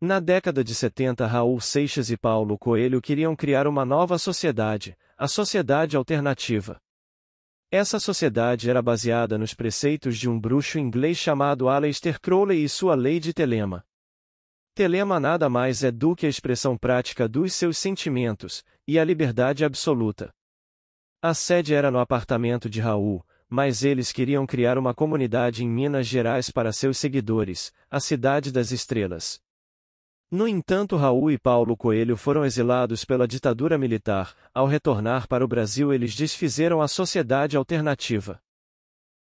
Na década de 70, Raul Seixas e Paulo Coelho queriam criar uma nova sociedade, a Sociedade Alternativa. Essa sociedade era baseada nos preceitos de um bruxo inglês chamado Aleister Crowley e sua lei de Telema. Telema nada mais é do que a expressão prática dos seus sentimentos, e a liberdade absoluta. A sede era no apartamento de Raul, mas eles queriam criar uma comunidade em Minas Gerais para seus seguidores, a Cidade das Estrelas. No entanto, Raul e Paulo Coelho foram exilados pela ditadura militar. Ao retornar para o Brasil, eles desfizeram a Sociedade Alternativa.